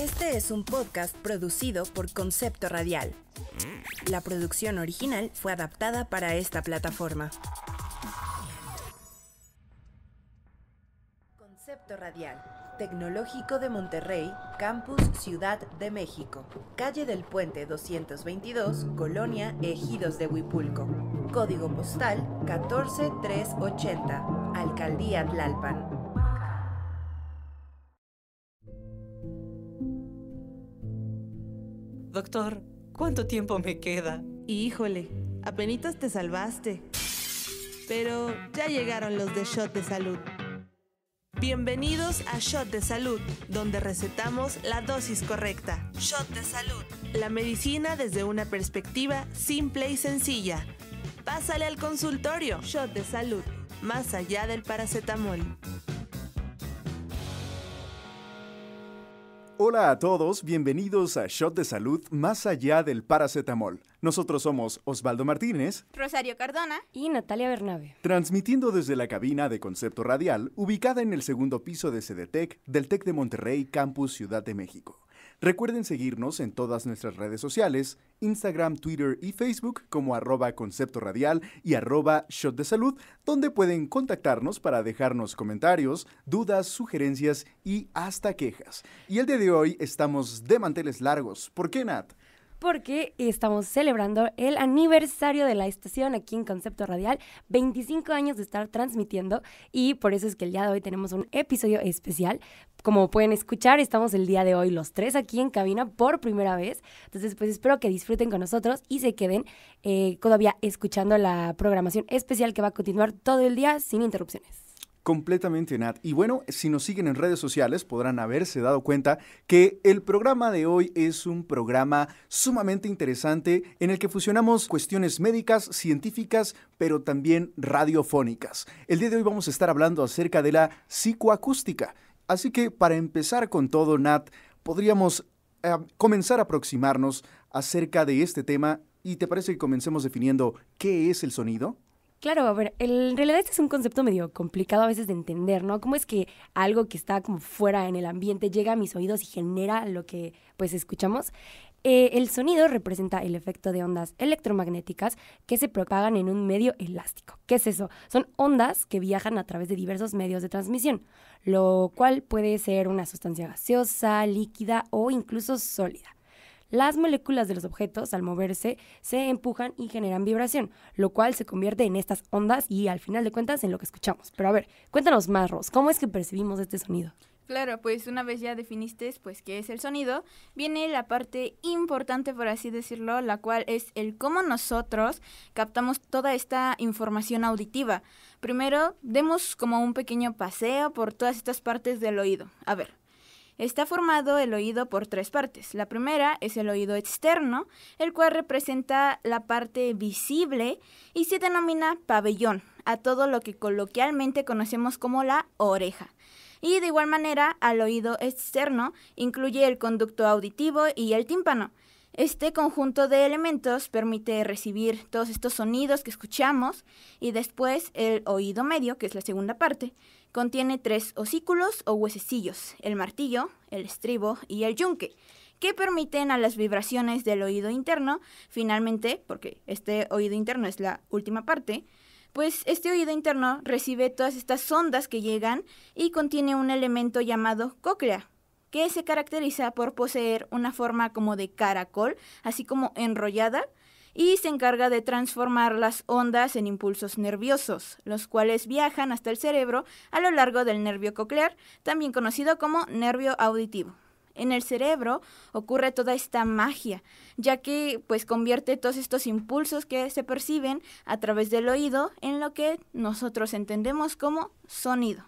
Este es un podcast producido por Concepto Radial. La producción original fue adaptada para esta plataforma. Concepto Radial, Tecnológico de Monterrey, Campus Ciudad de México, Calle del Puente 222, Colonia Ejidos de Huipulco, Código Postal 14380, Alcaldía Tlalpan. Doctor, ¿cuánto tiempo me queda? Híjole, apenas te salvaste. Pero ya llegaron los de Shot de Salud. Bienvenidos a Shot de Salud, donde recetamos la dosis correcta. Shot de Salud. La medicina desde una perspectiva simple y sencilla. Pásale al consultorio. Shot de Salud. Más allá del paracetamol. Hola a todos, bienvenidos a Shot de Salud Más Allá del Paracetamol. Nosotros somos Osvaldo Martínez, Rosario Cardona y Natalia Bernabe. Transmitiendo desde la cabina de Concepto Radial, ubicada en el segundo piso de CDTEC del TEC de Monterrey, Campus Ciudad de México. Recuerden seguirnos en todas nuestras redes sociales, Instagram, Twitter y Facebook como arroba concepto radial y arroba shot de salud, donde pueden contactarnos para dejarnos comentarios, dudas, sugerencias y hasta quejas. Y el día de hoy estamos de manteles largos. ¿Por qué, Nat? porque estamos celebrando el aniversario de la estación aquí en Concepto Radial, 25 años de estar transmitiendo y por eso es que el día de hoy tenemos un episodio especial. Como pueden escuchar, estamos el día de hoy los tres aquí en cabina por primera vez. Entonces, pues espero que disfruten con nosotros y se queden eh, todavía escuchando la programación especial que va a continuar todo el día sin interrupciones. Completamente, Nat. Y bueno, si nos siguen en redes sociales podrán haberse dado cuenta que el programa de hoy es un programa sumamente interesante en el que fusionamos cuestiones médicas, científicas, pero también radiofónicas. El día de hoy vamos a estar hablando acerca de la psicoacústica. Así que para empezar con todo, Nat, podríamos eh, comenzar a aproximarnos acerca de este tema. ¿Y te parece que comencemos definiendo qué es el sonido? Claro, a ver, en realidad este es un concepto medio complicado a veces de entender, ¿no? ¿Cómo es que algo que está como fuera en el ambiente llega a mis oídos y genera lo que pues escuchamos? Eh, el sonido representa el efecto de ondas electromagnéticas que se propagan en un medio elástico. ¿Qué es eso? Son ondas que viajan a través de diversos medios de transmisión, lo cual puede ser una sustancia gaseosa, líquida o incluso sólida. Las moléculas de los objetos, al moverse, se empujan y generan vibración, lo cual se convierte en estas ondas y al final de cuentas en lo que escuchamos. Pero a ver, cuéntanos más, Ros, ¿cómo es que percibimos este sonido? Claro, pues una vez ya definiste pues qué es el sonido, viene la parte importante por así decirlo, la cual es el cómo nosotros captamos toda esta información auditiva. Primero, demos como un pequeño paseo por todas estas partes del oído. A ver, Está formado el oído por tres partes. La primera es el oído externo, el cual representa la parte visible y se denomina pabellón, a todo lo que coloquialmente conocemos como la oreja. Y de igual manera, al oído externo incluye el conducto auditivo y el tímpano. Este conjunto de elementos permite recibir todos estos sonidos que escuchamos y después el oído medio, que es la segunda parte, Contiene tres osículos o huesecillos, el martillo, el estribo y el yunque, que permiten a las vibraciones del oído interno, finalmente, porque este oído interno es la última parte, pues este oído interno recibe todas estas ondas que llegan y contiene un elemento llamado cóclea, que se caracteriza por poseer una forma como de caracol, así como enrollada, y se encarga de transformar las ondas en impulsos nerviosos, los cuales viajan hasta el cerebro a lo largo del nervio coclear, también conocido como nervio auditivo. En el cerebro ocurre toda esta magia, ya que pues convierte todos estos impulsos que se perciben a través del oído en lo que nosotros entendemos como sonido.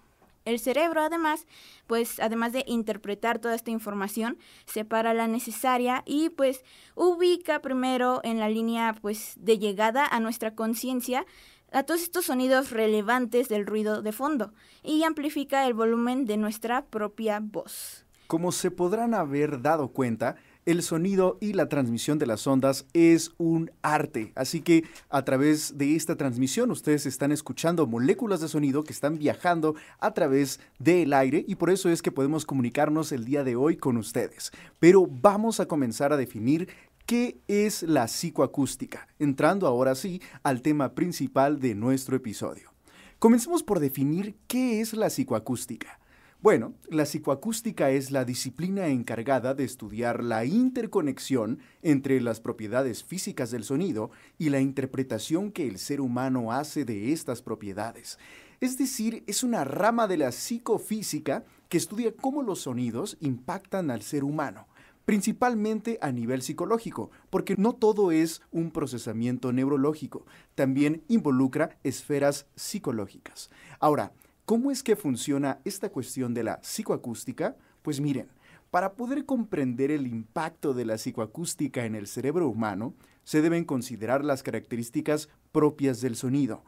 El cerebro, además, pues además de interpretar toda esta información, separa la necesaria y pues ubica primero en la línea pues de llegada a nuestra conciencia a todos estos sonidos relevantes del ruido de fondo y amplifica el volumen de nuestra propia voz. Como se podrán haber dado cuenta, el sonido y la transmisión de las ondas es un arte. Así que a través de esta transmisión ustedes están escuchando moléculas de sonido que están viajando a través del aire y por eso es que podemos comunicarnos el día de hoy con ustedes. Pero vamos a comenzar a definir ¿Qué es la psicoacústica? Entrando ahora sí al tema principal de nuestro episodio. Comencemos por definir qué es la psicoacústica. Bueno, la psicoacústica es la disciplina encargada de estudiar la interconexión entre las propiedades físicas del sonido y la interpretación que el ser humano hace de estas propiedades. Es decir, es una rama de la psicofísica que estudia cómo los sonidos impactan al ser humano principalmente a nivel psicológico, porque no todo es un procesamiento neurológico, también involucra esferas psicológicas. Ahora, ¿Cómo es que funciona esta cuestión de la psicoacústica? Pues miren, para poder comprender el impacto de la psicoacústica en el cerebro humano, se deben considerar las características propias del sonido,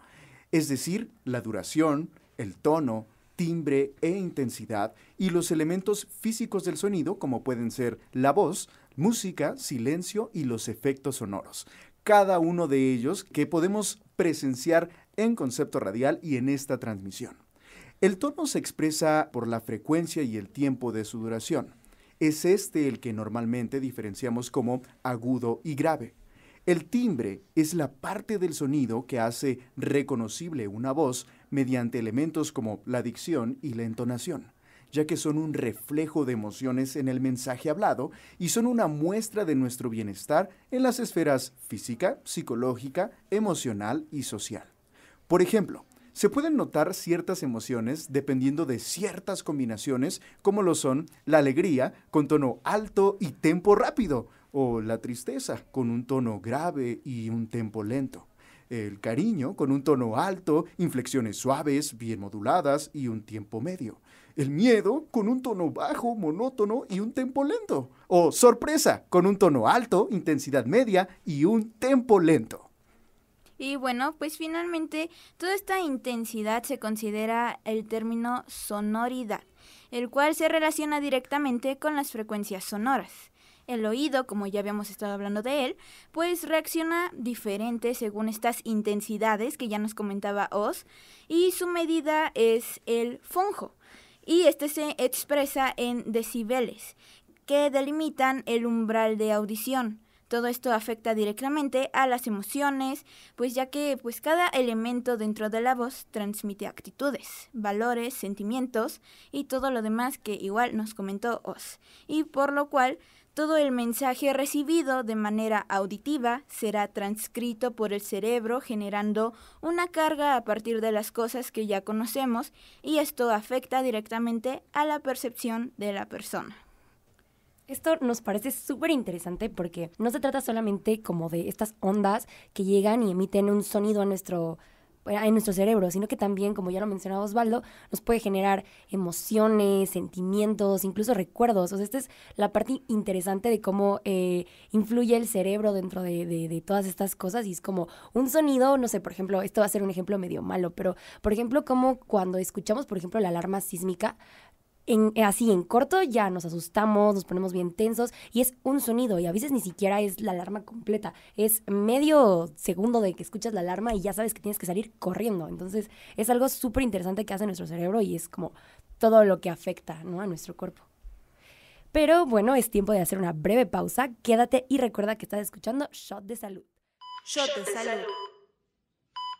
es decir, la duración, el tono, timbre e intensidad y los elementos físicos del sonido como pueden ser la voz, música, silencio y los efectos sonoros. Cada uno de ellos que podemos presenciar en concepto radial y en esta transmisión. El tono se expresa por la frecuencia y el tiempo de su duración. Es este el que normalmente diferenciamos como agudo y grave. El timbre es la parte del sonido que hace reconocible una voz mediante elementos como la dicción y la entonación, ya que son un reflejo de emociones en el mensaje hablado y son una muestra de nuestro bienestar en las esferas física, psicológica, emocional y social. Por ejemplo, se pueden notar ciertas emociones dependiendo de ciertas combinaciones, como lo son la alegría con tono alto y tempo rápido, o la tristeza con un tono grave y un tempo lento. El cariño con un tono alto, inflexiones suaves, bien moduladas y un tiempo medio. El miedo con un tono bajo, monótono y un tempo lento. O sorpresa con un tono alto, intensidad media y un tempo lento. Y bueno, pues finalmente toda esta intensidad se considera el término sonoridad, el cual se relaciona directamente con las frecuencias sonoras. El oído, como ya habíamos estado hablando de él, pues reacciona diferente según estas intensidades que ya nos comentaba Oz, y su medida es el fonjo, y este se expresa en decibeles, que delimitan el umbral de audición. Todo esto afecta directamente a las emociones, pues ya que pues cada elemento dentro de la voz transmite actitudes, valores, sentimientos y todo lo demás que igual nos comentó Oz. Y por lo cual todo el mensaje recibido de manera auditiva será transcrito por el cerebro generando una carga a partir de las cosas que ya conocemos y esto afecta directamente a la percepción de la persona. Esto nos parece súper interesante porque no se trata solamente como de estas ondas que llegan y emiten un sonido a nuestro en nuestro cerebro, sino que también, como ya lo mencionaba Osvaldo, nos puede generar emociones, sentimientos, incluso recuerdos. O sea, esta es la parte interesante de cómo eh, influye el cerebro dentro de, todas estas cosas. Y es como un sonido, no sé, por ejemplo, esto va a ser un ejemplo medio malo, pero por ejemplo, como cuando escuchamos, por ejemplo, la alarma sísmica, eh, así en corto ya nos asustamos, nos ponemos bien tensos y es un sonido y a veces ni siquiera es la alarma completa, es medio segundo de que escuchas la alarma y ya sabes que tienes que salir corriendo. Entonces es algo súper interesante que hace nuestro cerebro y es como todo lo que afecta a nuestro cuerpo. Pero bueno, es tiempo de hacer una breve pausa. Quédate y recuerda que estás escuchando Shot de Salud. Shot de Salud.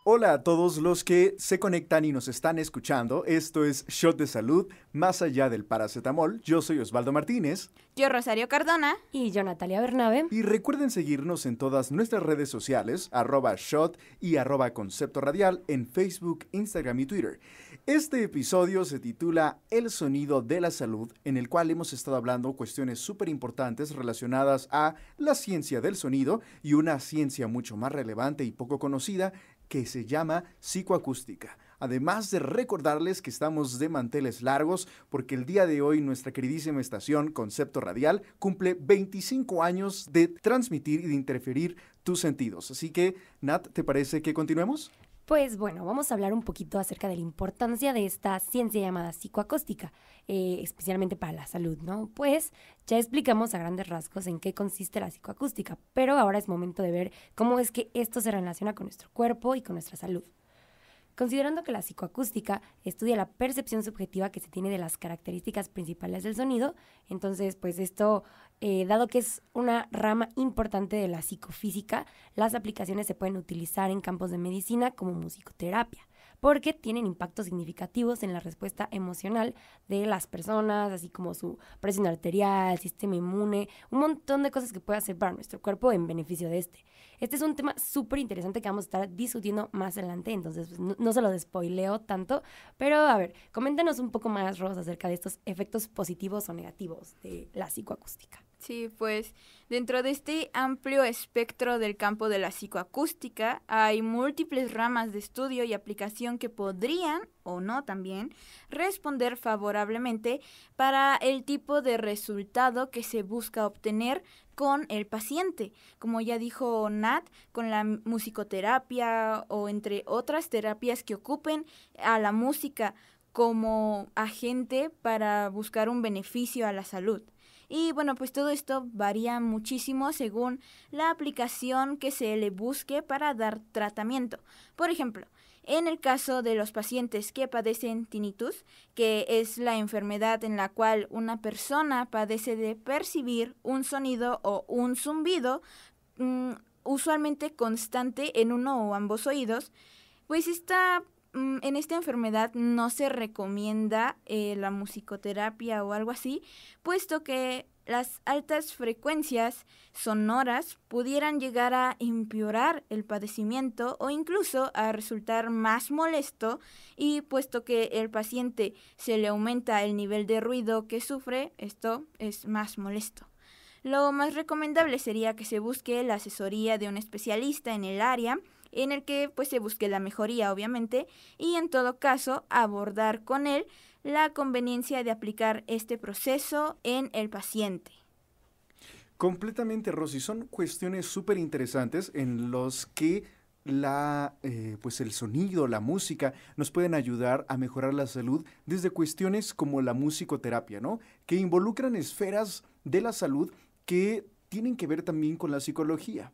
Hola a todos los que se conectan y nos están escuchando. Esto es Shot de Salud, más allá del paracetamol. Yo soy Osvaldo Martínez. Yo Rosario Cardona. Y yo Natalia Bernabe. Y recuerden seguirnos en todas nuestras redes sociales, arroba shot y arroba concepto radial en Facebook, Instagram y Twitter. Este episodio se titula El sonido de la salud, en el cual hemos estado hablando cuestiones súper importantes relacionadas a la ciencia del sonido y una ciencia mucho más relevante y poco conocida que se llama Psicoacústica. Además de recordarles que estamos de manteles largos porque el día de hoy nuestra queridísima estación Concepto Radial cumple 25 años de transmitir y de interferir tus sentidos. Así que, Nat, ¿te parece que continuemos? Pues bueno, vamos a hablar un poquito acerca de la importancia de esta ciencia llamada psicoacústica, eh, especialmente para la salud, ¿no? Pues ya explicamos a grandes rasgos en qué consiste la psicoacústica, pero ahora es momento de ver cómo es que esto se relaciona con nuestro cuerpo y con nuestra salud. Considerando que la psicoacústica estudia la percepción subjetiva que se tiene de las características principales del sonido, entonces pues esto, eh, dado que es una rama importante de la psicofísica, las aplicaciones se pueden utilizar en campos de medicina como musicoterapia porque tienen impactos significativos en la respuesta emocional de las personas, así como su presión arterial, sistema inmune, un montón de cosas que puede hacer para nuestro cuerpo en beneficio de este. Este es un tema súper interesante que vamos a estar discutiendo más adelante, entonces pues, no, se lo despoileo tanto, pero a ver, coméntanos un poco más, Ross, acerca de estos efectos positivos o negativos de la psicoacústica. Sí, pues dentro de este amplio espectro del campo de la psicoacústica hay múltiples ramas de estudio y aplicación que podrían, o no también, responder favorablemente para el tipo de resultado que se busca obtener con el paciente, como ya dijo Nat, con la musicoterapia o entre otras terapias que ocupen a la música como agente para buscar un beneficio a la salud. Y bueno, pues todo esto varía muchísimo según la aplicación que se le busque para dar tratamiento. Por ejemplo, en el caso de los pacientes que padecen tinnitus, que es la enfermedad en la cual una persona padece de percibir un sonido o un zumbido, mm, usualmente constante en uno o ambos oídos, pues está... Mm, en esta enfermedad no se recomienda eh, la musicoterapia o algo así, puesto que las altas frecuencias sonoras pudieran llegar a empeorar el padecimiento o incluso a resultar más molesto y puesto que el paciente se le aumenta el nivel de ruido que sufre, esto es más molesto. Lo más recomendable sería que se busque la asesoría de un especialista en el área en el que pues se busque la mejoría obviamente y en todo caso abordar con él la conveniencia de aplicar este proceso en el paciente. Completamente, Rosy. Son cuestiones súper interesantes en los que la, eh, pues el sonido, la música, nos pueden ayudar a mejorar la salud desde cuestiones como la musicoterapia, ¿no? Que involucran esferas de la salud que tienen que ver también con la psicología.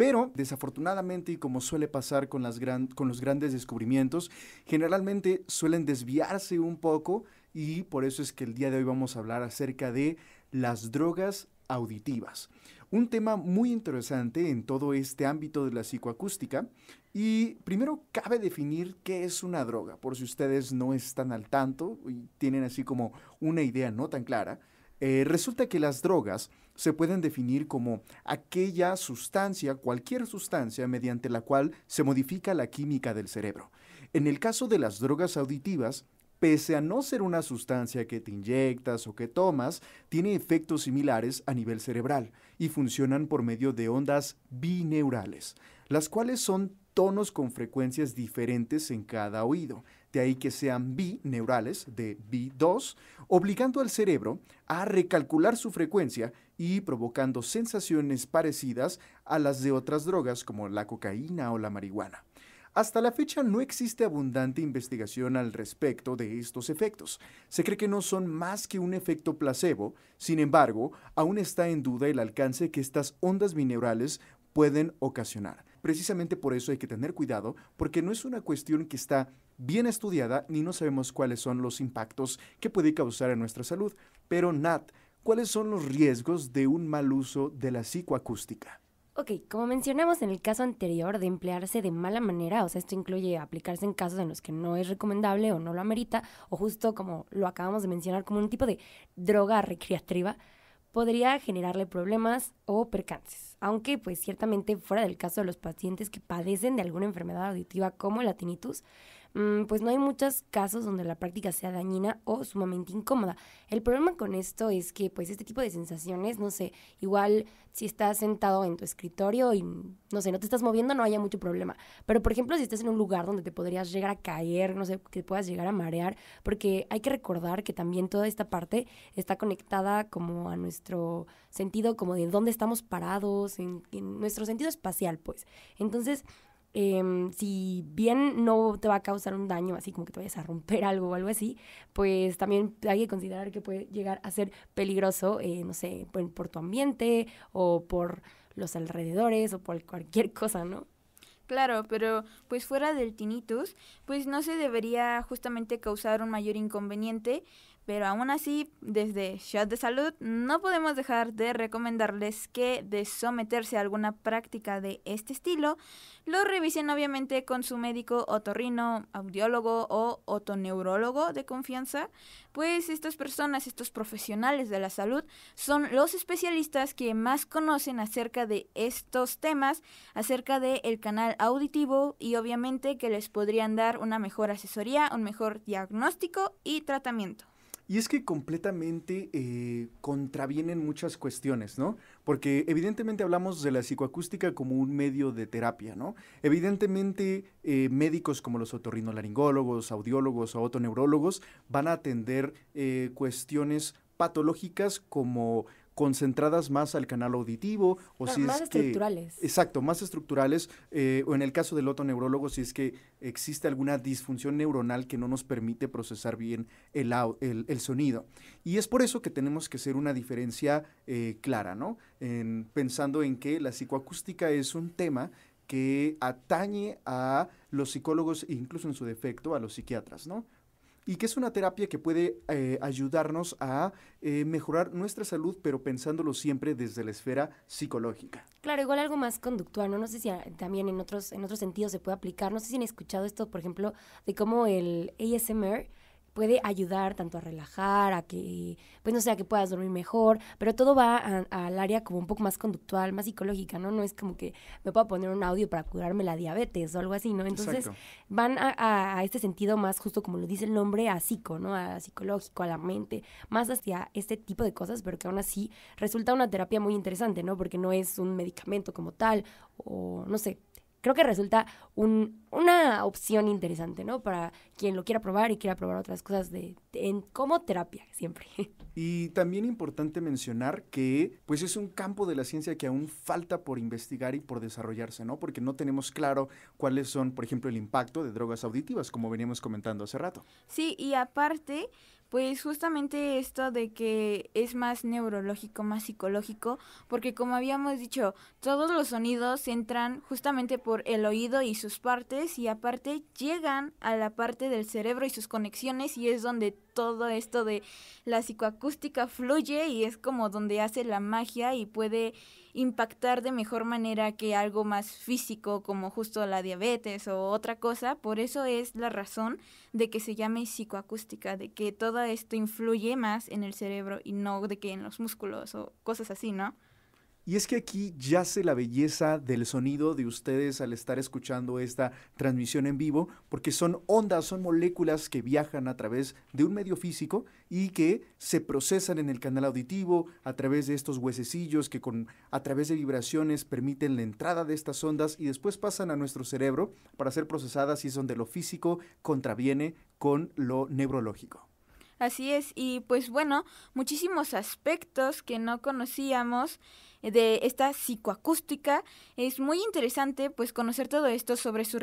Pero desafortunadamente y como suele pasar con, los grandes descubrimientos, generalmente suelen desviarse un poco y por eso es que el día de hoy vamos a hablar acerca de las drogas auditivas. Un tema muy interesante en todo este ámbito de la psicoacústica. Y primero cabe definir qué es una droga, por si ustedes no están al tanto y tienen así como una idea no tan clara. Eh, resulta que las drogas se pueden definir como aquella sustancia, cualquier sustancia mediante la cual se modifica la química del cerebro. En el caso de las drogas auditivas, pese a no ser una sustancia que te inyectas o que tomas, tiene efectos similares a nivel cerebral y funcionan por medio de ondas bineurales, las cuales son tonos con frecuencias diferentes en cada oído de ahí que sean bineurales, de B2, obligando al cerebro a recalcular su frecuencia y provocando sensaciones parecidas a las de otras drogas como la cocaína o la marihuana. Hasta la fecha no existe abundante investigación al respecto de estos efectos. Se cree que no son más que un efecto placebo, sin embargo, aún está en duda el alcance que estas ondas bineurales pueden ocasionar. Precisamente por eso hay que tener cuidado, porque no es una cuestión que está bien estudiada ni no sabemos cuáles son los impactos que puede causar en nuestra salud. Pero Nat, ¿cuáles son los riesgos de un mal uso de la psicoacústica? Ok, como mencionamos en el caso anterior de emplearse de mala manera, o sea, esto incluye aplicarse en casos en los que no es recomendable o no lo amerita, o justo como lo acabamos de mencionar, como un tipo de droga recreativa, podría generarle problemas o percances. Aunque, pues ciertamente, fuera del caso de los pacientes que padecen de alguna enfermedad auditiva como la tinnitus, Mm, pues no hay muchos casos donde la práctica sea dañina o sumamente incómoda. El problema con esto es que pues este tipo de sensaciones, no sé, igual si estás sentado en tu escritorio y no sé, no te estás moviendo, no haya mucho problema. Pero por ejemplo, si estás en un lugar donde te podrías llegar a caer, no sé, que puedas llegar a marear, porque hay que recordar que también toda esta parte está conectada como a nuestro sentido, como de dónde estamos parados, en nuestro sentido espacial, pues. Entonces, eh, si bien no te va a causar un daño, así como que te vayas a romper algo o algo así, pues también hay que considerar que puede llegar a ser peligroso, eh, no sé, por, tu ambiente o por los alrededores o por cualquier cosa, ¿no? Claro, pero pues fuera del tinnitus, pues no se debería justamente causar un mayor inconveniente pero aún así, desde Shot de Salud no podemos dejar de recomendarles que de someterse a alguna práctica de este estilo, lo revisen obviamente con su médico otorrino, audiólogo o otoneurólogo de confianza, pues estas personas, estos profesionales de la salud, son los especialistas que más conocen acerca de estos temas, acerca del canal auditivo y obviamente que les podrían dar una mejor asesoría, un mejor diagnóstico y tratamiento. Y es que completamente eh, contravienen muchas cuestiones, ¿no? Porque evidentemente hablamos de la psicoacústica como un medio de terapia, ¿no? Evidentemente eh, médicos como los otorrinolaringólogos, audiólogos o otoneurólogos van a atender eh, cuestiones patológicas como concentradas más al canal auditivo o ah, si más es estructurales. Que, exacto, más estructurales eh, o en el caso del otro neurólogo, si es que existe alguna disfunción neuronal que no nos permite procesar bien el, sonido. Y es por eso que tenemos que hacer una diferencia eh, clara, ¿no? pensando en que la psicoacústica es un tema que atañe a los psicólogos incluso en su defecto a los psiquiatras, ¿no? y que es una terapia que puede eh, ayudarnos a eh, mejorar nuestra salud, pero pensándolo siempre desde la esfera psicológica. Claro, igual algo más conductual, ¿no? No sé si también en otros, en otros sentidos se puede aplicar. No sé si han escuchado esto, por ejemplo, de cómo el ASMR puede ayudar tanto a relajar, a que, pues no sé, a que puedas dormir mejor, pero todo va al área como un poco más conductual, más psicológica, ¿no? No es como que me pueda poner un audio para curarme la diabetes o algo así, ¿no? Entonces van a, a, este sentido más justo como lo dice el nombre, a psico, ¿no? A psicológico, a la mente, más hacia este tipo de cosas, pero que aún así resulta una terapia muy interesante, ¿no? Porque no es un medicamento como tal o no sé, creo que resulta una opción interesante, ¿no? Para quien lo quiera probar y quiera probar otras cosas de, como terapia siempre. Y también importante mencionar que pues es un campo de la ciencia que aún falta por investigar y por desarrollarse, ¿no? Porque no tenemos claro cuáles son, por ejemplo, el impacto de drogas auditivas, como veníamos comentando hace rato. Sí, y aparte, pues justamente esto de que es más neurológico, más psicológico, porque como habíamos dicho, todos los sonidos entran justamente por el oído y sus partes y aparte llegan a la parte del cerebro y sus conexiones y es donde todo esto de la psicoacústica fluye y es como donde hace la magia y puede impactar de mejor manera que algo más físico como justo la diabetes o otra cosa. Por eso es la razón de que se llame psicoacústica, de que todo esto influye más en el cerebro y no de que en los músculos o cosas así, ¿no? Y es que aquí yace la belleza del sonido de ustedes al estar escuchando esta transmisión en vivo, porque son ondas, son moléculas que viajan a través de un medio físico y que se procesan en el canal auditivo a través de estos huesecillos que con, a través de vibraciones permiten la entrada de estas ondas y después pasan a nuestro cerebro para ser procesadas y es donde lo físico contraviene con lo neurológico. Así es, y pues bueno, muchísimos aspectos que no conocíamos de esta psicoacústica. Es muy interesante pues conocer todo esto sobre su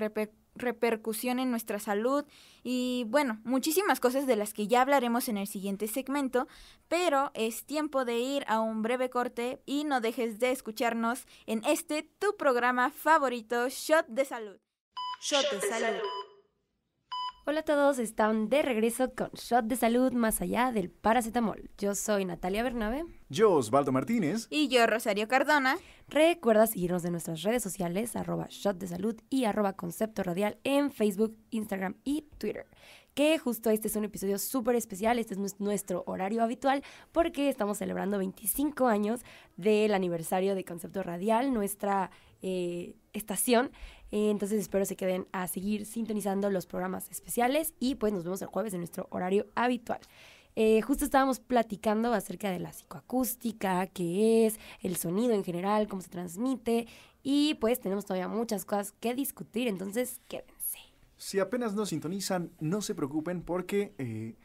repercusión en nuestra salud y bueno, muchísimas cosas de las que ya hablaremos en el siguiente segmento, pero es tiempo de ir a un breve corte y no dejes de escucharnos en este tu programa favorito, Shot de Salud. Shot de Salud. Hola a todos, están de regreso con Shot de Salud más allá del paracetamol. Yo soy Natalia Bernabe. Yo, Osvaldo Martínez. Y yo, Rosario Cardona. Recuerda seguirnos de nuestras redes sociales, arroba Shot de Salud y arroba Concepto Radial en Facebook, Instagram y Twitter. Que justo este es un episodio súper especial, este es nuestro horario habitual porque estamos celebrando 25 años del aniversario de Concepto Radial, nuestra eh, estación eh, entonces espero se queden a seguir sintonizando los programas especiales y pues nos vemos el jueves en nuestro horario habitual. Eh, justo estábamos platicando acerca de la psicoacústica, qué es, el sonido en general, cómo se transmite y pues tenemos todavía muchas cosas que discutir, entonces quédense. Si apenas nos sintonizan, no se preocupen porque, eh,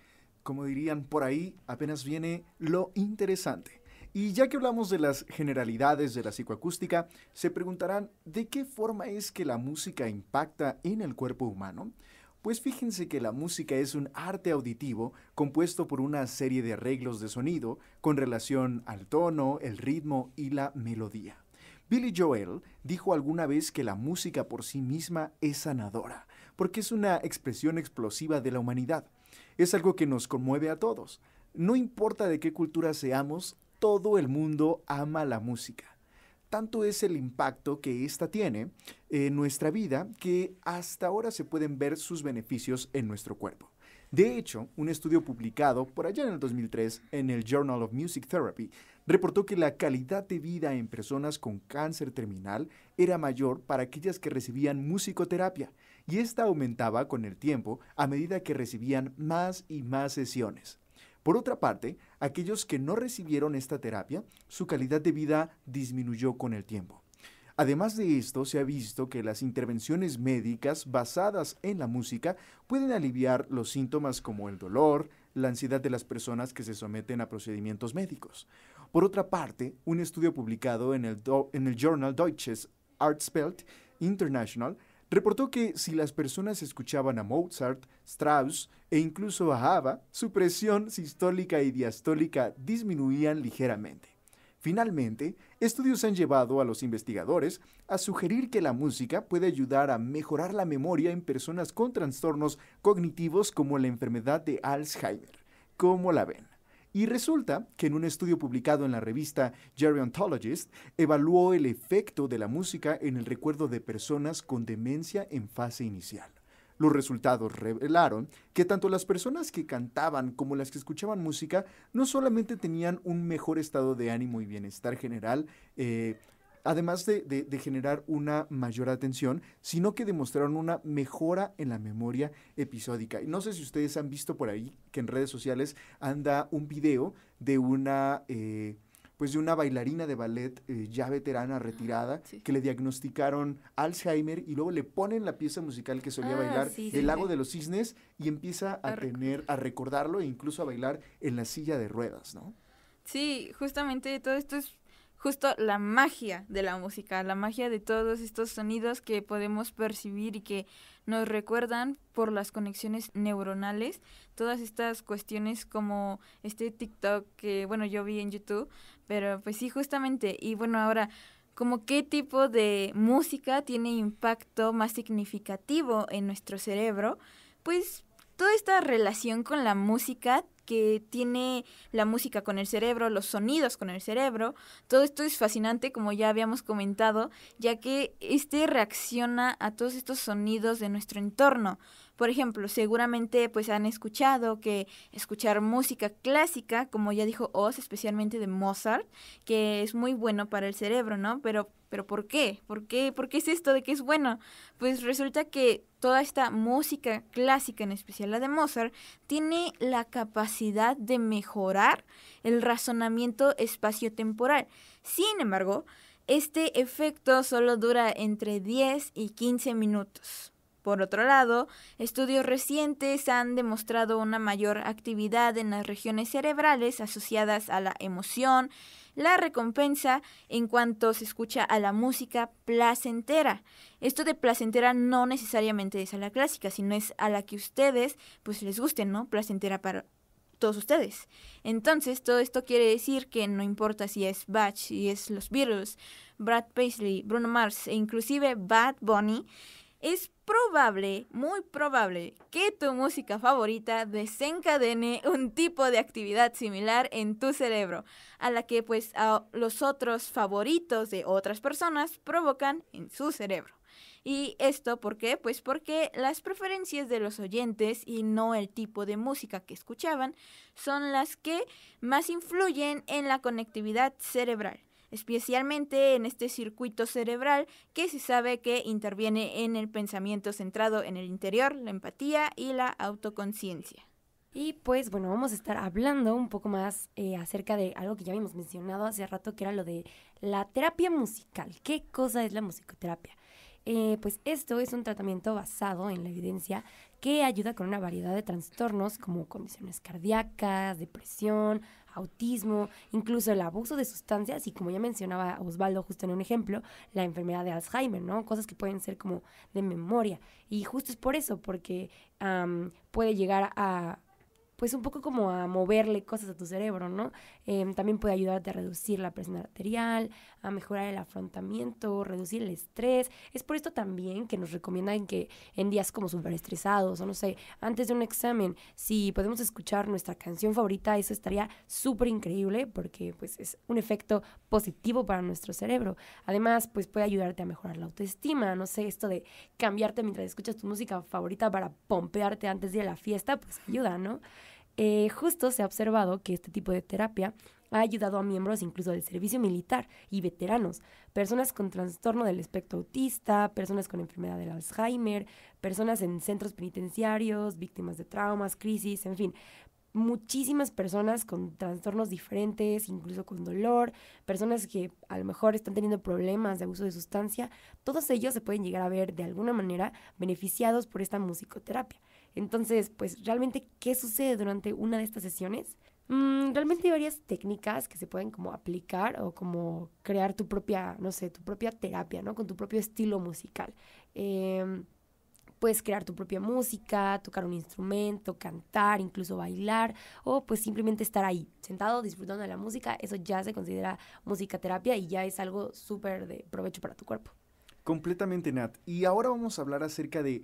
como dirían por ahí, apenas viene lo interesante. Y ya que hablamos de las generalidades de la psicoacústica, se preguntarán de qué forma es que la música impacta en el cuerpo humano. Pues fíjense que la música es un arte auditivo compuesto por una serie de arreglos de sonido con relación al tono, el ritmo y la melodía. Billy Joel dijo alguna vez que la música por sí misma es sanadora, porque es una expresión explosiva de la humanidad. Es algo que nos conmueve a todos. No importa de qué cultura seamos, todo el mundo ama la música. Tanto es el impacto que ésta tiene en nuestra vida que hasta ahora se pueden ver sus beneficios en nuestro cuerpo. De hecho, un estudio publicado por allá en el 2003 en el Journal of Music Therapy reportó que la calidad de vida en personas con cáncer terminal era mayor para aquellas que recibían musicoterapia, y esta aumentaba con el tiempo a medida que recibían más y más sesiones. Por otra parte, aquellos que no recibieron esta terapia, su calidad de vida disminuyó con el tiempo. Además de esto, se ha visto que las intervenciones médicas basadas en la música pueden aliviar los síntomas como el dolor, la ansiedad de las personas que se someten a procedimientos médicos. Por otra parte, un estudio publicado en el, Journal Deutsches Artspelt International reportó que si las personas escuchaban a Mozart, Strauss e incluso a Hava, su presión sistólica y diastólica disminuían ligeramente. Finalmente, estudios han llevado a los investigadores a sugerir que la música puede ayudar a mejorar la memoria en personas con trastornos cognitivos como la enfermedad de Alzheimer. ¿Cómo la ven? Y resulta que en un estudio publicado en la revista Gerontologist evaluó el efecto de la música en el recuerdo de personas con demencia en fase inicial. Los resultados revelaron que tanto las personas que cantaban como las que escuchaban música no solamente tenían un mejor estado de ánimo y bienestar general, eh, además de, generar una mayor atención, sino que demostraron una mejora en la memoria episódica. Y no sé si ustedes han visto por ahí que en redes sociales anda un video de una... Eh, pues de una bailarina de ballet eh, ya veterana, retirada, que le diagnosticaron Alzheimer y luego le ponen la pieza musical que solía ah, bailar, del El lago de los cisnes, y empieza a, a tener, a recordarlo e incluso a bailar en la silla de ruedas, ¿no? Sí, justamente todo esto es justo la magia de la música, la magia de todos estos sonidos que podemos percibir y que nos recuerdan por las conexiones neuronales, todas estas cuestiones como este TikTok que, bueno, yo vi en YouTube, pero pues sí, justamente, y bueno, ahora... Como qué tipo de música tiene impacto más significativo en nuestro cerebro, pues toda esta relación con la música que tiene la música con el cerebro, los sonidos con el cerebro. Todo esto es fascinante, como ya habíamos comentado, ya que este reacciona a todos estos sonidos de nuestro entorno. Por ejemplo, seguramente pues han escuchado que escuchar música clásica, como ya dijo Oz, especialmente de Mozart, que es muy bueno para el cerebro, ¿no? Pero pero ¿por qué? ¿Por qué? ¿Por qué es esto de que es bueno? Pues resulta que toda esta música clásica, en especial la de Mozart, tiene la capacidad de mejorar el razonamiento espaciotemporal. Sin embargo, este efecto solo dura entre 10 y 15 minutos. Por otro lado, estudios recientes han demostrado una mayor actividad en las regiones cerebrales asociadas a la emoción, la recompensa en cuanto se escucha a la música placentera. Esto de placentera no necesariamente es a la clásica, sino es a la que ustedes pues les guste, ¿no? Placentera para todos ustedes. Entonces, todo esto quiere decir que no importa si es Bach, si es los Beatles, Brad Paisley, Bruno Mars e inclusive Bad Bunny, es probable, muy probable, que tu música favorita desencadene un tipo de actividad similar en tu cerebro, a la que pues los otros favoritos de otras personas provocan en su cerebro. ¿Y esto por qué? Pues porque las preferencias de los oyentes y no el tipo de música que escuchaban son las que más influyen en la conectividad cerebral especialmente en este circuito cerebral que se sabe que interviene en el pensamiento centrado en el interior, la empatía y la autoconciencia. Y pues bueno, vamos a estar hablando un poco más eh, acerca de algo que ya habíamos mencionado hace rato, que era lo de la terapia musical. ¿Qué cosa es la musicoterapia? Eh, pues esto es un tratamiento basado en la evidencia que ayuda con una variedad de trastornos como condiciones cardíacas, depresión, autismo, incluso el abuso de sustancias y como ya mencionaba Osvaldo justo en un ejemplo, la enfermedad de Alzheimer, ¿no? Cosas que pueden ser como de memoria. Y justo es por eso, porque puede llegar a pues un poco como a moverle cosas a tu cerebro, ¿no? Em, también puede ayudarte a reducir la presión arterial, a mejorar el afrontamiento, reducir el estrés. Es por esto también que nos recomiendan que en días como súper estresados o no sé, antes de un examen, si podemos escuchar nuestra canción favorita, eso estaría súper increíble porque pues es un efecto positivo para nuestro cerebro. Además, pues puede ayudarte a mejorar la autoestima, no sé, esto de cambiarte mientras escuchas tu música favorita para pompearte antes de la fiesta, pues ayuda, ¿no? Eh, justo se ha observado que este tipo de terapia ha ayudado a miembros incluso del servicio militar y veteranos, personas con trastorno del espectro autista, personas con enfermedad del Alzheimer, personas en centros penitenciarios, víctimas de traumas, crisis, en fin, muchísimas personas con trastornos diferentes, incluso con dolor, personas que a lo mejor están teniendo problemas de abuso de sustancia, todos ellos se pueden llegar a ver de alguna manera beneficiados por esta musicoterapia. Entonces, pues realmente, ¿qué sucede durante una de estas sesiones? Mm, realmente hay varias técnicas que se pueden como aplicar o como crear tu propia, no sé, tu propia terapia, ¿no? Con tu propio estilo musical. Em, puedes crear tu propia música, tocar un instrumento, cantar, incluso bailar, o pues simplemente estar ahí, sentado, disfrutando de la música. Eso ya se considera música terapia y ya es algo súper de provecho para tu cuerpo. Completamente, Nat. Y ahora vamos a hablar acerca de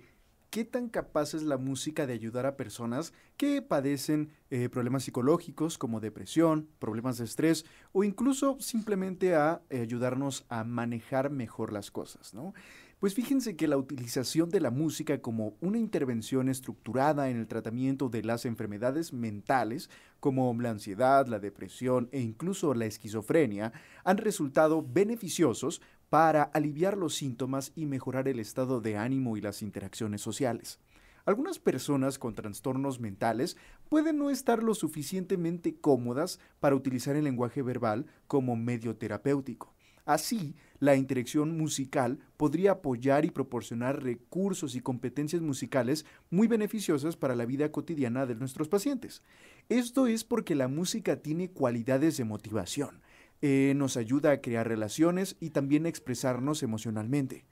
qué tan capaz es la música de ayudar a personas que padecen eh, problemas psicológicos como depresión, problemas de estrés o incluso simplemente a eh, ayudarnos a manejar mejor las cosas, ¿no? Pues fíjense que la utilización de la música como una intervención estructurada en el tratamiento de las enfermedades mentales, como la ansiedad, la depresión e incluso la esquizofrenia, han resultado beneficiosos para aliviar los síntomas y mejorar el estado de ánimo y las interacciones sociales. Algunas personas con trastornos mentales pueden no estar lo suficientemente cómodas para utilizar el lenguaje verbal como medio terapéutico. Así, la interacción musical podría apoyar y proporcionar recursos y competencias musicales muy beneficiosas para la vida cotidiana de nuestros pacientes. Esto es porque la música tiene cualidades de motivación, eh, nos ayuda a crear relaciones y también a expresarnos emocionalmente.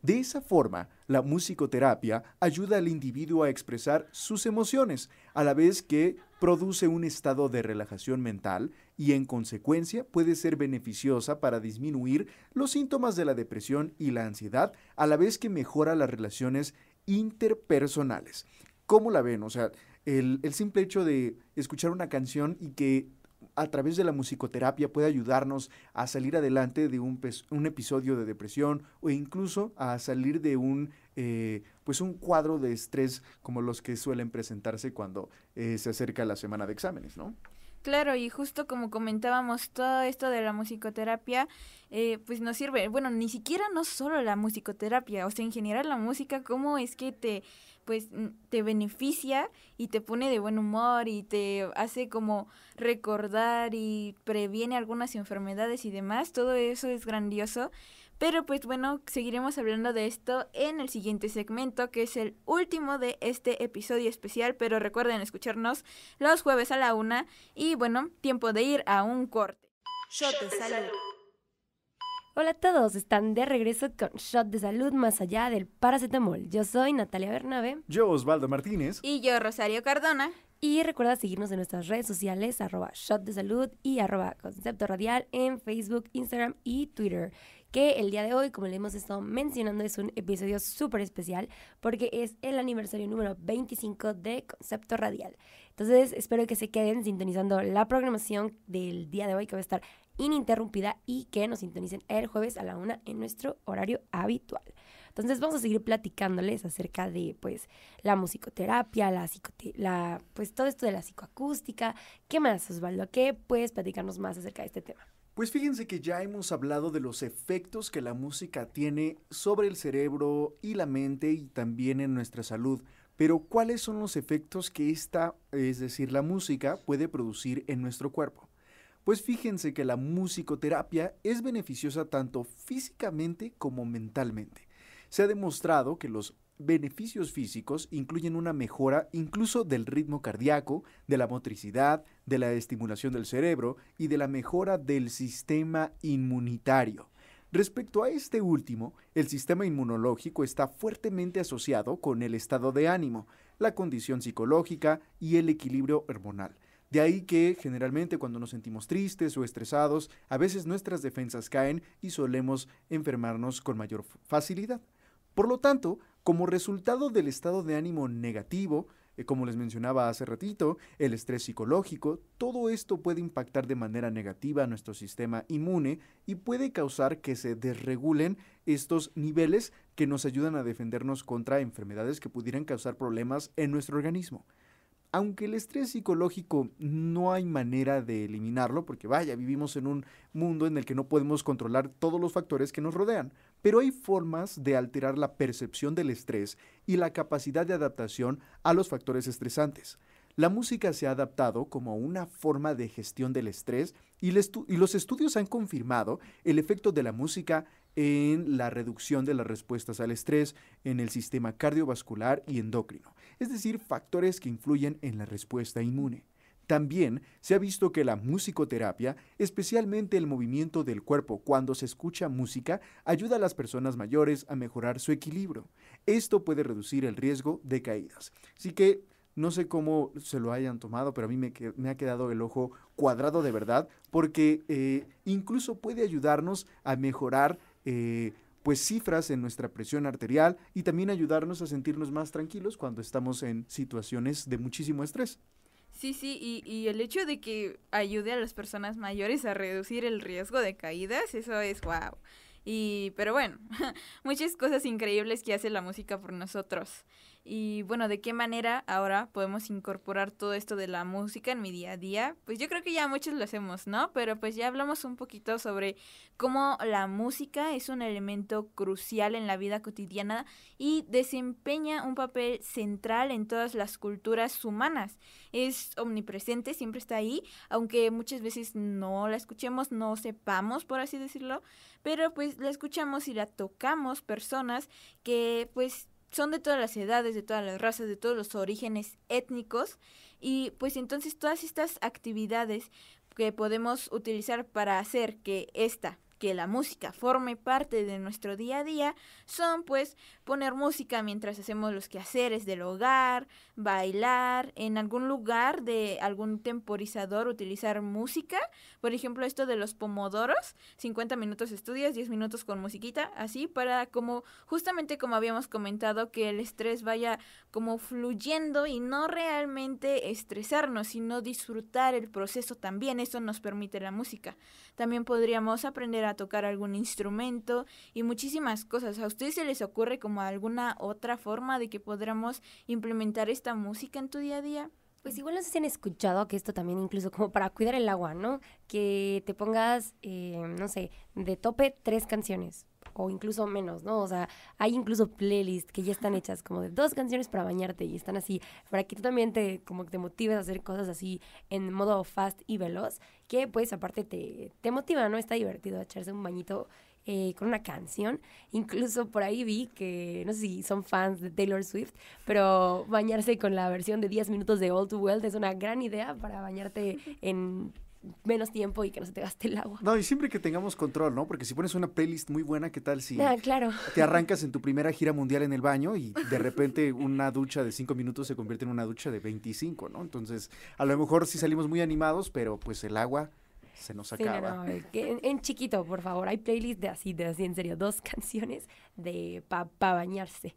De esa forma, la musicoterapia ayuda al individuo a expresar sus emociones, a la vez que produce un estado de relajación mental y en consecuencia puede ser beneficiosa para disminuir los síntomas de la depresión y la ansiedad, a la vez que mejora las relaciones interpersonales. ¿Cómo la ven? O sea, el simple hecho de escuchar una canción y que a través de la musicoterapia puede ayudarnos a salir adelante de un, episodio de depresión o incluso a salir de un, eh, pues un cuadro de estrés como los que suelen presentarse cuando eh, se acerca la semana de exámenes, ¿no? Claro, y justo como comentábamos, todo esto de la musicoterapia, eh, pues nos sirve, bueno, ni siquiera no solo la musicoterapia, o sea, en general la música, cómo es que te, pues, te beneficia y te pone de buen humor y te hace como recordar y previene algunas enfermedades y demás, todo eso es grandioso. Pero pues bueno, seguiremos hablando de esto en el siguiente segmento, que es el último de este episodio especial, pero recuerden escucharnos los jueves a la una y bueno, tiempo de ir a un corte. Shot de Salud Hola a todos, están de regreso con Shot de Salud más allá del paracetamol. Yo soy Natalia Bernabe. Yo Osvaldo Martínez. Y yo Rosario Cardona. Y recuerda seguirnos en nuestras redes sociales arroba Shot de Salud y arroba Concepto Radial en Facebook, Instagram y Twitter que el día de hoy, como le hemos estado mencionando, es un episodio súper especial porque es el aniversario número 25 de Concepto Radial. Entonces, espero que se queden sintonizando la programación del día de hoy que va a estar ininterrumpida y que nos sintonicen el jueves a la una en nuestro horario habitual. Entonces vamos a seguir platicándoles acerca de pues la musicoterapia, la, la pues todo esto de la psicoacústica. ¿Qué más, Osvaldo? ¿Qué puedes platicarnos más acerca de este tema? Pues fíjense que ya hemos hablado de los efectos que la música tiene sobre el cerebro y la mente y también en nuestra salud. Pero ¿cuáles son los efectos que esta, es decir, la música puede producir en nuestro cuerpo? Pues fíjense que la musicoterapia es beneficiosa tanto físicamente como mentalmente. Se ha demostrado que los beneficios físicos incluyen una mejora incluso del ritmo cardíaco, de la motricidad, de la estimulación del cerebro y de la mejora del sistema inmunitario. Respecto a este último, el sistema inmunológico está fuertemente asociado con el estado de ánimo, la condición psicológica y el equilibrio hormonal. De ahí que generalmente cuando nos sentimos tristes o estresados, a veces nuestras defensas caen y solemos enfermarnos con mayor facilidad. Por lo tanto, como resultado del estado de ánimo negativo, eh, como les mencionaba hace ratito, el estrés psicológico, todo esto puede impactar de manera negativa a nuestro sistema inmune y puede causar que se desregulen estos niveles que nos ayudan a defendernos contra enfermedades que pudieran causar problemas en nuestro organismo. Aunque el estrés psicológico no hay manera de eliminarlo, porque vaya, vivimos en un mundo en el que no podemos controlar todos los factores que nos rodean, pero hay formas de alterar la percepción del estrés y la capacidad de adaptación a los factores estresantes. La música se ha adaptado como una forma de gestión del estrés y, los estudios han confirmado el efecto de la música en la reducción de las respuestas al estrés, en el sistema cardiovascular y endocrino, es decir, factores que influyen en la respuesta inmune. También se ha visto que la musicoterapia, especialmente el movimiento del cuerpo cuando se escucha música, ayuda a las personas mayores a mejorar su equilibrio. Esto puede reducir el riesgo de caídas. Así que no sé cómo se lo hayan tomado, pero a mí me, ha quedado el ojo cuadrado de verdad, porque eh, incluso puede ayudarnos a mejorar. Eh, pues cifras en nuestra presión arterial y también ayudarnos a sentirnos más tranquilos cuando estamos en situaciones de muchísimo estrés. Sí, sí, y, y, el hecho de que ayude a las personas mayores a reducir el riesgo de caídas, eso es wow. Y, pero bueno, muchas cosas increíbles que hace la música por nosotros. Y bueno, ¿de qué manera ahora podemos incorporar todo esto de la música en mi día a día? Pues yo creo que ya muchos lo hacemos, ¿no? Pero pues ya hablamos un poquito sobre cómo la música es un elemento crucial en la vida cotidiana y desempeña un papel central en todas las culturas humanas. Es omnipresente, siempre está ahí, aunque muchas veces no la escuchemos, no sepamos, por así decirlo, pero pues la escuchamos y la tocamos personas que pues son de todas las edades, de todas las razas, de todos los orígenes étnicos. Y pues entonces todas estas actividades que podemos utilizar para hacer que esta que la música forme parte de nuestro día a día son pues poner música mientras hacemos los quehaceres del hogar, bailar, en algún lugar de algún temporizador utilizar música, por ejemplo esto de los pomodoros, 50 minutos estudios 10 minutos con musiquita, así para como justamente como habíamos comentado que el estrés vaya como fluyendo y no realmente estresarnos, sino disfrutar el proceso también, eso nos permite la música. También podríamos aprender a tocar algún instrumento y muchísimas cosas. ¿A ustedes se les ocurre como alguna otra forma de que podamos implementar esta música en tu día a día? Pues igual nos han escuchado que esto también incluso como para cuidar el agua, ¿no? Que te pongas, eh, no sé, de tope tres canciones o incluso menos, ¿no? O sea, hay incluso playlists que ya están hechas como de dos canciones para bañarte y están así, para que tú también te, como te motives a hacer cosas así en modo fast y veloz, que pues aparte te, te motiva, ¿no? Está divertido echarse un bañito eh, con una canción. Incluso por ahí vi que, no sé si son fans de Taylor Swift, pero bañarse con la versión de 10 minutos de All Too Well es una gran idea para bañarte en menos tiempo y que no se te gaste el agua. No, y siempre que tengamos control, ¿no? Porque si pones una playlist muy buena, ¿qué tal si ah, te arrancas en tu primera gira mundial en el baño y de repente una ducha de cinco minutos se convierte en una ducha de 25, ¿no? Entonces, a lo mejor sí salimos muy animados, pero pues el agua se nos acaba. en, chiquito, por favor, hay playlist de así, de así, en serio, dos canciones de para pa bañarse.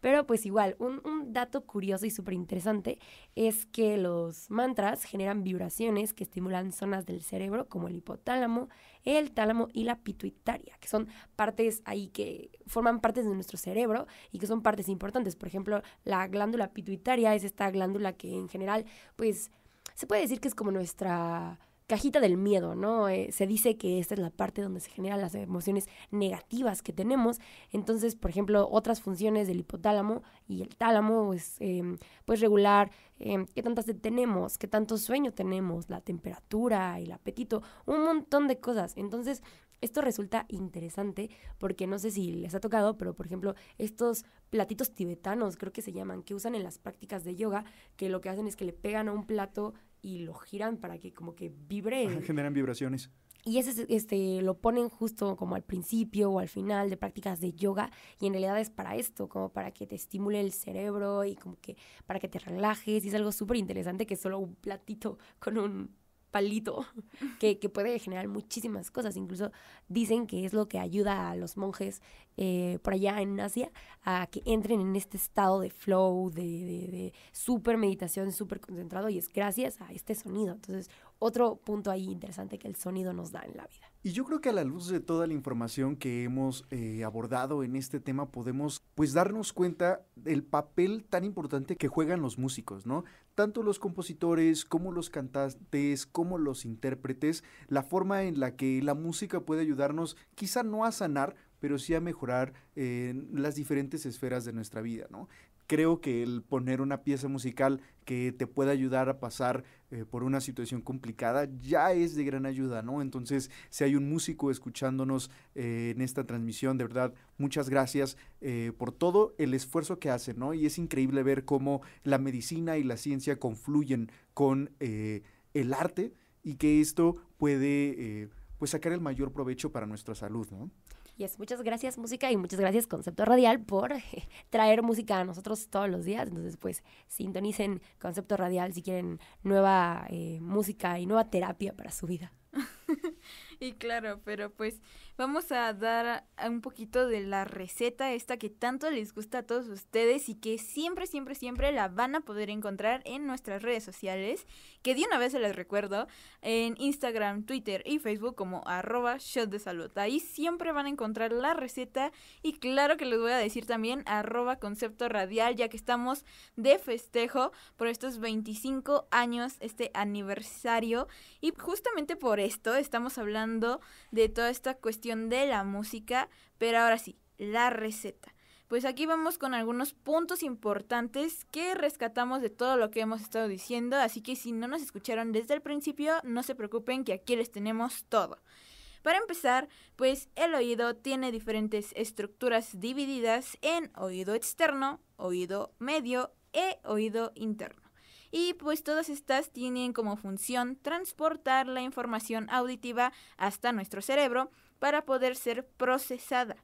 Pero pues igual, un, dato curioso y súper interesante es que los mantras generan vibraciones que estimulan zonas del cerebro como el hipotálamo, el tálamo y la pituitaria, que son partes ahí que forman partes de nuestro cerebro y que son partes importantes. Por ejemplo, la glándula pituitaria es esta glándula que en general, pues, se puede decir que es como nuestra cajita del miedo, ¿no? Eh, se dice que esta es la parte donde se generan las emociones negativas que tenemos. Entonces, por ejemplo, otras funciones del hipotálamo y el tálamo es em, pues regular em, qué tantas tenemos, qué tanto sueño tenemos, la temperatura, el apetito, un montón de cosas. Entonces, esto resulta interesante porque no sé si les ha tocado, pero por ejemplo, estos platitos tibetanos, creo que se llaman, que usan en las prácticas de yoga, que lo que hacen es que le pegan a un plato y lo giran para que como que vibre. Generan vibraciones. Y ese este, lo ponen justo como al principio o al final de prácticas de yoga y en realidad es para esto, como para que te estimule el cerebro y como que para que te relajes y es algo súper interesante que solo un platito con un palito que, puede generar muchísimas cosas. Incluso dicen que es lo que ayuda a los monjes eh, por allá en Asia a que entren en este estado de flow, de, de, super meditación, súper concentrado y es gracias a este sonido. Entonces, otro punto ahí interesante que el sonido nos da en la vida. Y yo creo que a la luz de toda la información que hemos eh, abordado en este tema podemos pues darnos cuenta del papel tan importante que juegan los músicos, ¿no? tanto los compositores como los cantantes, como los intérpretes, la forma en la que la música puede ayudarnos quizá no a sanar, pero sí a mejorar eh, las diferentes esferas de nuestra vida, ¿no? creo que el poner una pieza musical que te pueda ayudar a pasar eh, por una situación complicada ya es de gran ayuda, ¿no? Entonces, si hay un músico escuchándonos eh, en esta transmisión, de verdad, muchas gracias eh, por todo el esfuerzo que hacen, ¿no? Y es increíble ver cómo la medicina y la ciencia confluyen con el arte y que esto puede, pues, sacar el mayor provecho para nuestra salud, ¿no? muchas gracias música y muchas gracias Concepto Radial por eh, traer música a nosotros todos los días. Entonces, pues sintonicen Concepto Radial si quieren nueva eh, música y nueva terapia para su vida. y claro, pero pues vamos a dar un poquito de la receta esta que tanto les gusta a todos ustedes y que siempre, siempre, siempre la van a poder encontrar en nuestras redes sociales, que de una vez se les recuerdo, en Instagram, Twitter y Facebook como arroba shot de salud. Ahí siempre van a encontrar la receta y claro que les voy a decir también arroba concepto radial, ya que estamos de festejo por estos 25 años, este aniversario y justamente por esto estamos hablando de toda esta cuestión de la música, pero ahora sí, la receta. Pues aquí vamos con algunos puntos importantes que rescatamos de todo lo que hemos estado diciendo, así que si no nos escucharon desde el principio, no se preocupen que aquí les tenemos todo. Para empezar, pues el oído tiene diferentes estructuras divididas en oído externo, oído medio e oído interno y pues todas estas tienen como función transportar la información auditiva hasta nuestro cerebro para poder ser procesada.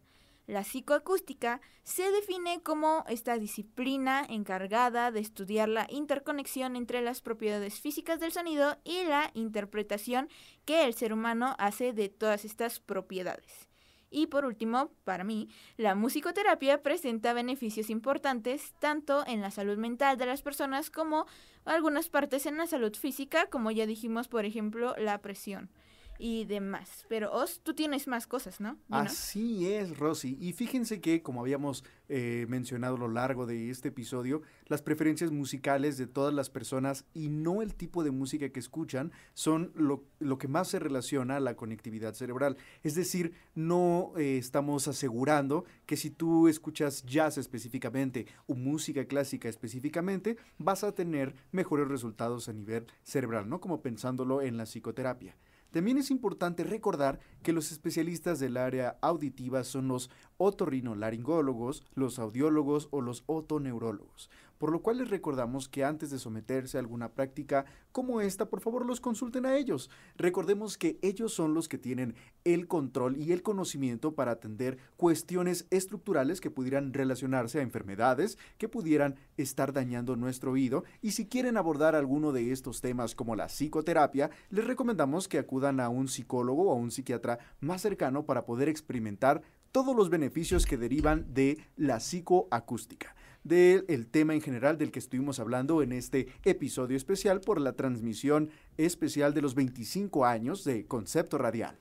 La psicoacústica se define como esta disciplina encargada de estudiar la interconexión entre las propiedades físicas del sonido y la interpretación que el ser humano hace de todas estas propiedades. Y por último, para mí, la musicoterapia presenta beneficios importantes tanto en la salud mental de las personas como algunas partes en la salud física, como ya dijimos, por ejemplo, la presión y demás. Pero os tú tienes más cosas, ¿no? Así es, Rosy. Y fíjense que, como habíamos eh, mencionado a lo largo de este episodio, las preferencias musicales de todas las personas y no el tipo de música que escuchan son lo, que más se relaciona a la conectividad cerebral. Es decir, no eh, estamos asegurando que si tú escuchas jazz específicamente o música clásica específicamente, vas a tener mejores resultados a nivel cerebral, ¿no? Como pensándolo en la psicoterapia. También es importante recordar que los especialistas del área auditiva son los otorrinolaringólogos, los audiólogos o los otoneurólogos por lo cual les recordamos que antes de someterse a alguna práctica como esta, por favor los consulten a ellos. Recordemos que ellos son los que tienen el control y el conocimiento para atender cuestiones estructurales que pudieran relacionarse a enfermedades, que pudieran estar dañando nuestro oído y si quieren abordar alguno de estos temas como la psicoterapia, les recomendamos que acudan a un psicólogo o a un psiquiatra más cercano para poder experimentar todos los beneficios que derivan de la psicoacústica del tema en general del que estuvimos hablando en este episodio especial por la transmisión especial de los 25 años de Concepto Radial.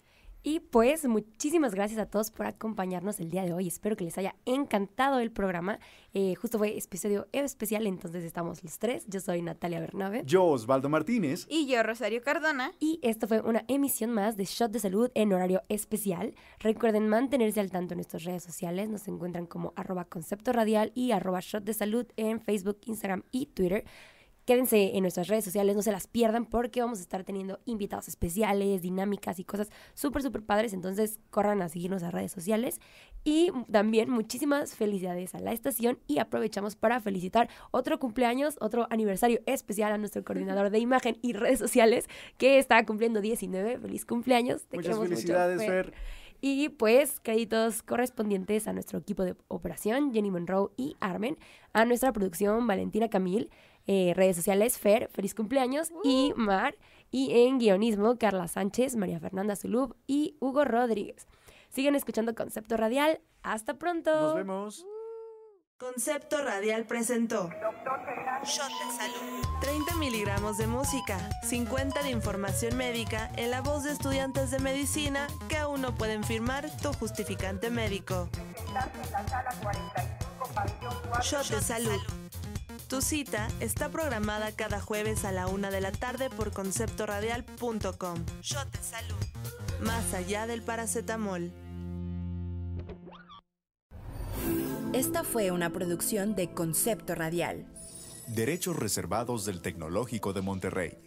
Y pues muchísimas gracias a todos por acompañarnos el día de hoy. Espero que les haya encantado el programa. Eh, justo fue episodio especial, entonces estamos los tres. Yo soy Natalia Bernabe. Yo, Osvaldo Martínez. Y yo, Rosario Cardona. Y esto fue una emisión más de Shot de Salud en horario especial. Recuerden mantenerse al tanto en nuestras redes sociales. Nos encuentran como arroba concepto radial y arroba shot de salud en Facebook, Instagram y Twitter. Quédense en nuestras redes sociales, no se las pierdan porque vamos a estar teniendo invitados especiales, dinámicas y cosas súper, súper padres. Entonces, corran a seguirnos a redes sociales. Y también muchísimas felicidades a la estación y aprovechamos para felicitar otro cumpleaños, otro aniversario especial a nuestro coordinador de imagen y redes sociales que está cumpliendo 19. Feliz cumpleaños. Te Muchas felicidades, Fer. Y pues créditos correspondientes a nuestro equipo de operación, Jenny Monroe y Armen, a nuestra producción Valentina Camil, eh, redes sociales Fer, feliz cumpleaños, y uh. Mar, y en guionismo Carla Sánchez, María Fernanda Zulub y Hugo Rodríguez. Siguen escuchando Concepto Radial. Hasta pronto. Nos vemos. Concepto Radial presentó Shot de Salud. 30 miligramos de música, 50 de información médica en la voz de estudiantes de medicina que aún no pueden firmar tu justificante médico. Shot de Salud. Tu cita está programada cada jueves a la una de la tarde por conceptoradial.com. Yo te saludo. Más allá del paracetamol. Esta fue una producción de Concepto Radial. Derechos reservados del Tecnológico de Monterrey.